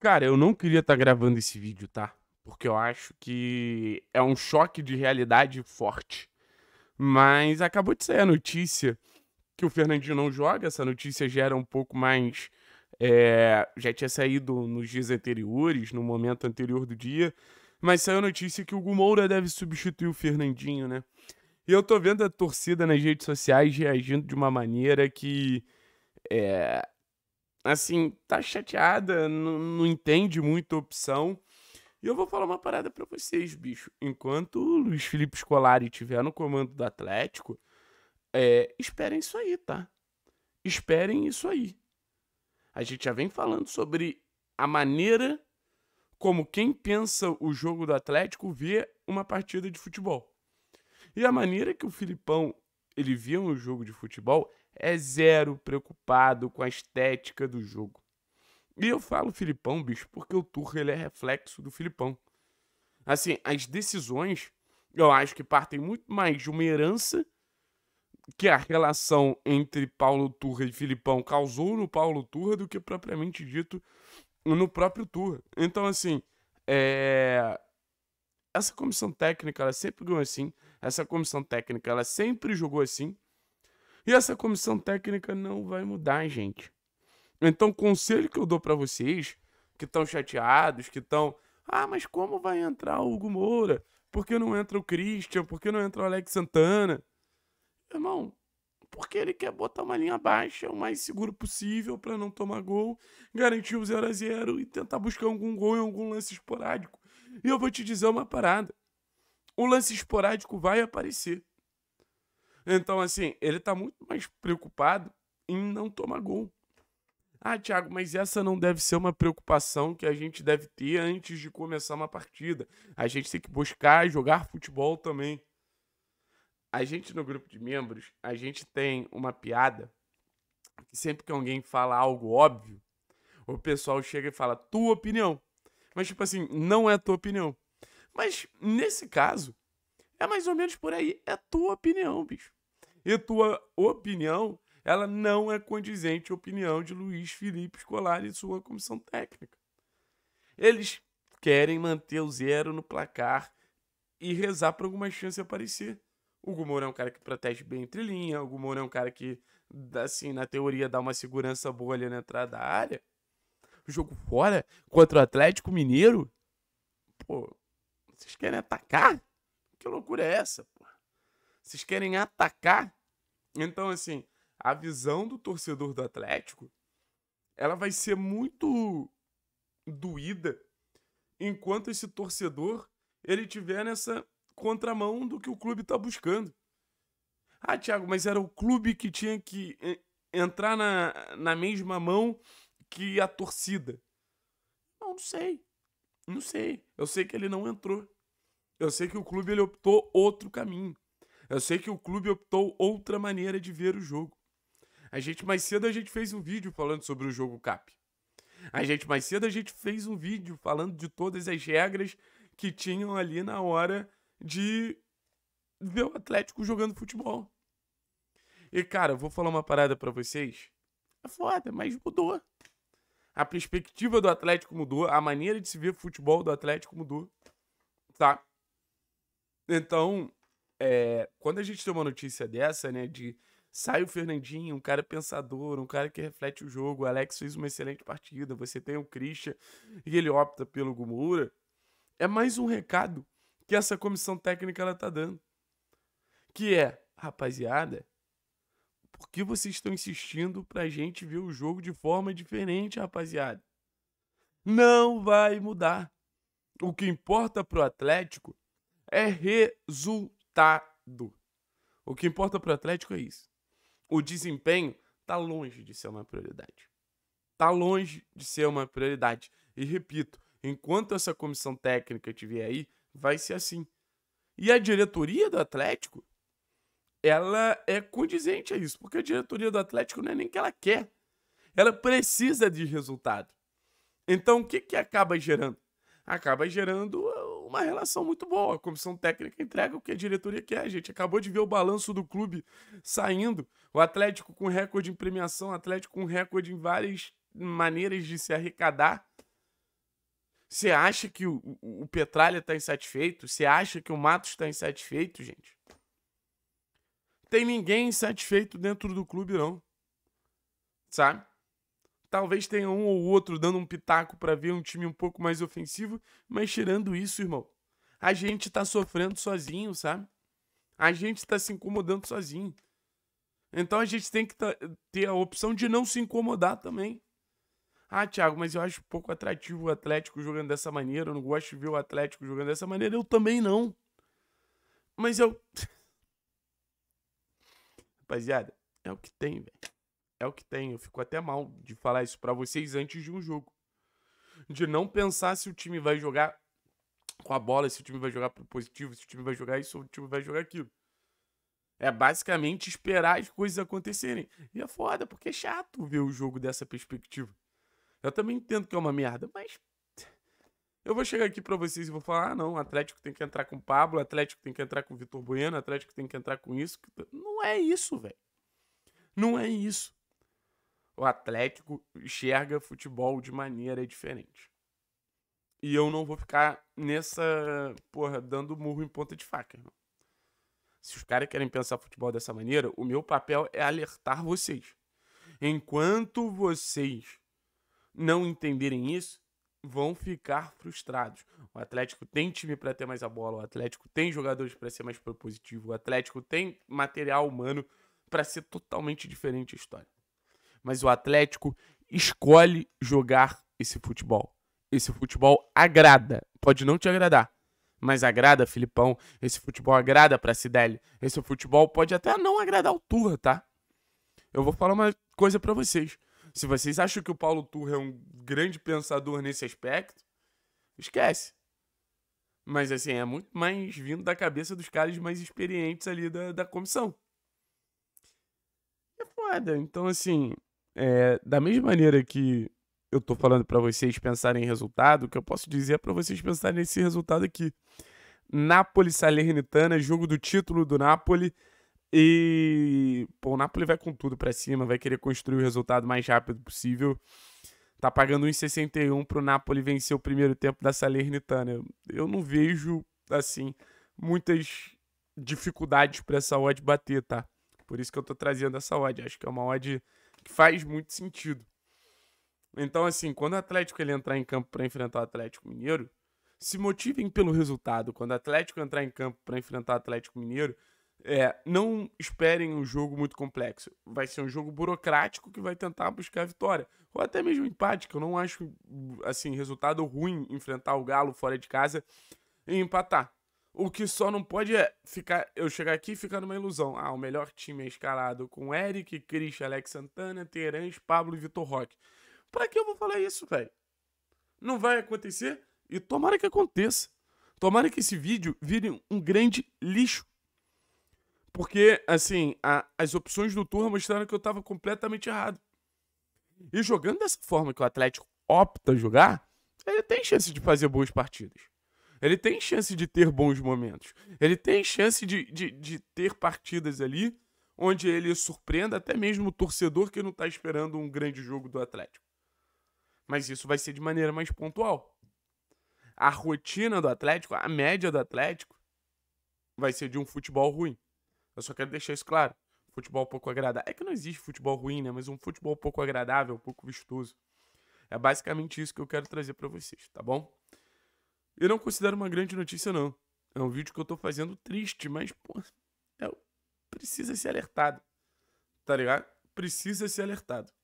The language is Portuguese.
Cara, eu não queria estar tá gravando esse vídeo, tá? Porque eu acho que é um choque de realidade forte. Mas acabou de sair a notícia que o Fernandinho não joga. Essa notícia já era um pouco mais. É, já tinha saído nos dias anteriores, no momento anterior do dia. Mas saiu a notícia que o Gumoura deve substituir o Fernandinho, né? E eu tô vendo a torcida nas redes sociais reagindo de uma maneira que. É, assim, tá chateada, não, não entende muito a opção. E eu vou falar uma parada para vocês, bicho. Enquanto o Luiz Felipe Scolari estiver no comando do Atlético, é, esperem isso aí, tá? Esperem isso aí. A gente já vem falando sobre a maneira como quem pensa o jogo do Atlético vê uma partida de futebol. E a maneira que o Filipão ele via um jogo de futebol é zero preocupado com a estética do jogo. E eu falo Filipão, bicho, porque o Tuchel é reflexo do Filipão. Assim, as decisões, eu acho que partem muito mais de uma herança que a relação entre Paulo Turra e Filipão causou no Paulo Turra do que propriamente dito no próprio Turra. Então, assim, é... essa comissão técnica, ela sempre ganhou assim. Essa comissão técnica, ela sempre jogou assim. E essa comissão técnica não vai mudar, gente. Então, o conselho que eu dou para vocês que estão chateados, que estão. Ah, mas como vai entrar o Hugo Moura? Por que não entra o Christian? Por que não entra o Alex Santana? Irmão, porque ele quer botar uma linha baixa, o mais seguro possível para não tomar gol, garantir o 0 x 0 e tentar buscar algum gol em algum lance esporádico. E eu vou te dizer uma parada. O lance esporádico vai aparecer. Então, assim, ele tá muito mais preocupado em não tomar gol. Ah, Thiago, mas essa não deve ser uma preocupação que a gente deve ter antes de começar uma partida. A gente tem que buscar jogar futebol também. A gente no grupo de membros, a gente tem uma piada que sempre que alguém fala algo óbvio, o pessoal chega e fala tua opinião. Mas tipo assim, não é tua opinião. Mas nesse caso, é mais ou menos por aí, é tua opinião, bicho e tua opinião ela não é condizente à opinião de Luiz Felipe Scolari e sua comissão técnica. Eles querem manter o zero no placar e rezar para alguma chance aparecer. O Gumor é um cara que protege bem entre linha, o Gumor é um cara que, assim, na teoria dá uma segurança boa ali na entrada da área. O jogo fora contra o Atlético Mineiro. Pô, vocês querem atacar? Que loucura é essa, pô? Vocês querem atacar? Então, assim, a visão do torcedor do Atlético, ela vai ser muito doída enquanto esse torcedor ele tiver nessa contramão do que o clube está buscando. Ah, Thiago, mas era o clube que tinha que eh, entrar na, na mesma mão que a torcida. Não, não sei. Não sei. Eu sei que ele não entrou. Eu sei que o clube ele optou outro caminho. Eu sei que o clube optou outra maneira de ver o jogo. A gente mais cedo a gente fez um vídeo falando sobre o jogo CAP. A gente mais cedo a gente fez um vídeo falando de todas as regras que tinham ali na hora de ver o Atlético jogando futebol. E cara, vou falar uma parada para vocês. É foda, mas mudou. A perspectiva do Atlético mudou, a maneira de se ver futebol do Atlético mudou. Tá? Então, é, quando a gente tem uma notícia dessa, né, de sai o Fernandinho, um cara pensador, um cara que reflete o jogo, o Alex fez uma excelente partida, você tem o Christian e ele opta pelo Gumura, é mais um recado que essa comissão técnica ela tá dando. Que é, rapaziada, por que vocês estão insistindo pra gente ver o jogo de forma diferente, rapaziada? Não vai mudar. O que importa pro Atlético é resultado o que importa para o Atlético é isso. O desempenho tá longe de ser uma prioridade. Tá longe de ser uma prioridade. E repito, enquanto essa comissão técnica estiver aí, vai ser assim. E a diretoria do Atlético, ela é condizente a isso, porque a diretoria do Atlético não é nem que ela quer. Ela precisa de resultado. Então, o que, que acaba gerando? acaba gerando ah, uma relação muito boa. A comissão técnica entrega o que a diretoria quer, a gente. Acabou de ver o balanço do clube saindo. O Atlético com recorde em premiação, o Atlético com recorde em várias maneiras de se arrecadar. Você acha que o, o, Petralha está insatisfeito? Você acha que o Matos está insatisfeito, gente? Tem ninguém insatisfeito dentro do clube, não. Sabe? Talvez tenha um ou outro dando um pitaco para ver um time um pouco mais ofensivo, mas tirando isso, irmão, a gente tá sofrendo sozinho, sabe? A gente tá se incomodando sozinho. Então a gente tem que ter a opção de não se incomodar também. Ah, Thiago, mas eu acho pouco atrativo o Atlético jogando dessa maneira. Eu não gosto de ver o Atlético jogando dessa maneira. Eu também não. Mas eu. Rapaziada, é o que tem, velho é o que tem. Eu fico até mal de falar isso para vocês antes de um jogo. De não pensar se o time vai jogar com a bola, se o time vai jogar pro positivo, se o time vai jogar isso, se o time vai jogar aquilo. É basicamente esperar as coisas acontecerem. E é foda, porque é chato ver o jogo dessa perspectiva. Eu também entendo que é uma merda, mas eu vou chegar aqui para vocês e vou falar: ah, não, Atlético tem que entrar com o Pablo, Atlético tem que entrar com o Vitor Bueno, Atlético tem que entrar com isso. Não é isso, velho. Não é isso o Atlético enxerga futebol de maneira diferente. E eu não vou ficar nessa, porra, dando murro em ponta de faca. Não. Se os caras querem pensar futebol dessa maneira, o meu papel é alertar vocês. Enquanto vocês não entenderem isso, vão ficar frustrados. O Atlético tem time para ter mais a bola, o Atlético tem jogadores para ser mais propositivo, o Atlético tem material humano para ser totalmente diferente a história mas o Atlético escolhe jogar esse futebol. Esse futebol agrada. Pode não te agradar, mas agrada, Filipão. Esse futebol agrada pra Cidele. Esse futebol pode até não agradar o Turra, tá? Eu vou falar uma coisa para vocês. Se vocês acham que o Paulo Turra é um grande pensador nesse aspecto, esquece. Mas assim, é muito mais vindo da cabeça dos caras mais experientes ali da, da comissão. É foda. Então, assim, é, da mesma maneira que eu estou falando para vocês pensarem em resultado, o que eu posso dizer é para vocês pensarem nesse resultado aqui. Napoli Salernitana, jogo do título do Napoli. E pô, o Napoli vai com tudo para cima, vai querer construir o resultado mais rápido possível. Tá pagando 1,61 pro Napoli vencer o primeiro tempo da Salernitana. Eu não vejo assim muitas dificuldades para essa odd bater, tá? Por isso que eu tô trazendo essa odd. Acho que é uma odd faz muito sentido. Então, assim, quando o Atlético ele entrar em campo para enfrentar o Atlético Mineiro, se motivem pelo resultado. Quando o Atlético entrar em campo para enfrentar o Atlético Mineiro, é, não esperem um jogo muito complexo. Vai ser um jogo burocrático que vai tentar buscar a vitória. Ou até mesmo empate, que eu não acho assim resultado ruim enfrentar o Galo fora de casa e empatar. O que só não pode é ficar, eu chegar aqui e ficar numa ilusão. Ah, o melhor time é escalado com Eric, Chris, Alex Santana, Terãs, Pablo e Vitor Roque. Pra que eu vou falar isso, velho? Não vai acontecer e tomara que aconteça. Tomara que esse vídeo vire um grande lixo. Porque, assim, a, as opções do turno mostraram que eu tava completamente errado. E jogando dessa forma que o Atlético opta jogar, ele tem chance de fazer boas partidas. Ele tem chance de ter bons momentos. Ele tem chance de, de, de ter partidas ali onde ele surpreenda até mesmo o torcedor que não está esperando um grande jogo do Atlético. Mas isso vai ser de maneira mais pontual. A rotina do Atlético, a média do Atlético, vai ser de um futebol ruim. Eu só quero deixar isso claro. Futebol pouco agradável. É que não existe futebol ruim, né? Mas um futebol pouco agradável, pouco vistoso. É basicamente isso que eu quero trazer para vocês, tá bom? Eu não considero uma grande notícia, não. É um vídeo que eu tô fazendo triste, mas, pô, é, precisa ser alertado. Tá ligado? Precisa ser alertado.